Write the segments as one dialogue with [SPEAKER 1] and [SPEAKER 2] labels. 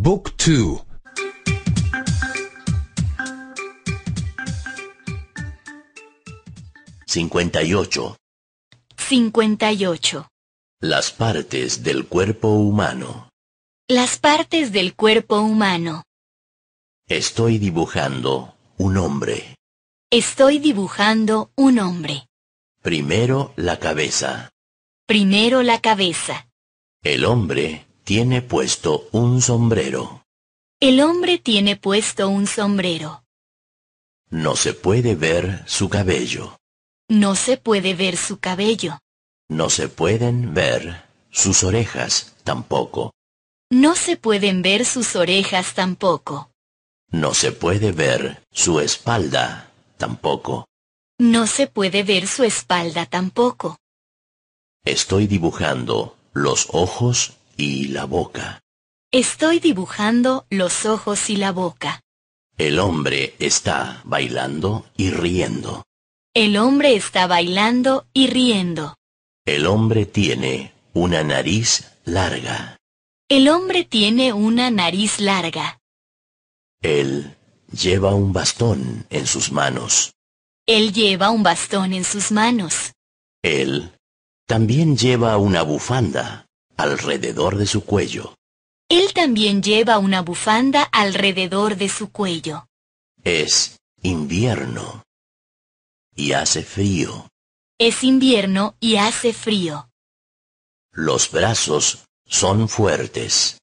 [SPEAKER 1] Book 2 58
[SPEAKER 2] 58
[SPEAKER 1] Las partes del cuerpo humano
[SPEAKER 2] Las partes del cuerpo humano
[SPEAKER 1] Estoy dibujando un hombre
[SPEAKER 2] Estoy dibujando un hombre
[SPEAKER 1] Primero la cabeza
[SPEAKER 2] Primero la cabeza
[SPEAKER 1] El hombre tiene puesto un sombrero.
[SPEAKER 2] El hombre tiene puesto un sombrero.
[SPEAKER 1] No se puede ver su cabello.
[SPEAKER 2] No se puede ver su cabello.
[SPEAKER 1] No se pueden ver sus orejas tampoco.
[SPEAKER 2] No se pueden ver sus orejas tampoco.
[SPEAKER 1] No se puede ver su espalda tampoco.
[SPEAKER 2] No se puede ver su espalda tampoco.
[SPEAKER 1] Estoy dibujando los ojos y la boca.
[SPEAKER 2] Estoy dibujando los ojos y la boca.
[SPEAKER 1] El hombre está bailando y riendo.
[SPEAKER 2] El hombre está bailando y riendo.
[SPEAKER 1] El hombre tiene una nariz larga.
[SPEAKER 2] El hombre tiene una nariz larga.
[SPEAKER 1] Él lleva un bastón en sus manos.
[SPEAKER 2] Él lleva un bastón en sus manos.
[SPEAKER 1] Él también lleva una bufanda alrededor de su cuello.
[SPEAKER 2] Él también lleva una bufanda alrededor de su cuello.
[SPEAKER 1] Es invierno y hace frío.
[SPEAKER 2] Es invierno y hace frío.
[SPEAKER 1] Los brazos son fuertes.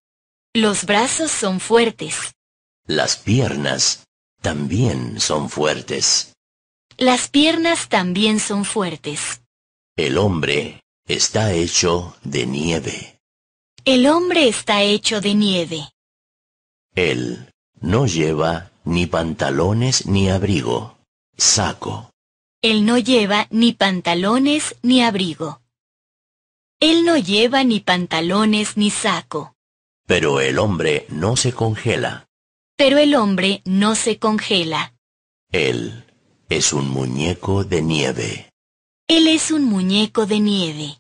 [SPEAKER 2] Los brazos son fuertes.
[SPEAKER 1] Las piernas también son fuertes.
[SPEAKER 2] Las piernas también son fuertes.
[SPEAKER 1] El hombre está hecho de nieve.
[SPEAKER 2] El hombre está hecho de nieve.
[SPEAKER 1] Él no lleva ni pantalones ni abrigo. Saco.
[SPEAKER 2] Él no lleva ni pantalones ni abrigo. Él no lleva ni pantalones ni saco.
[SPEAKER 1] Pero el hombre no se congela.
[SPEAKER 2] Pero el hombre no se congela.
[SPEAKER 1] Él es un muñeco de nieve.
[SPEAKER 2] Él es un muñeco de nieve.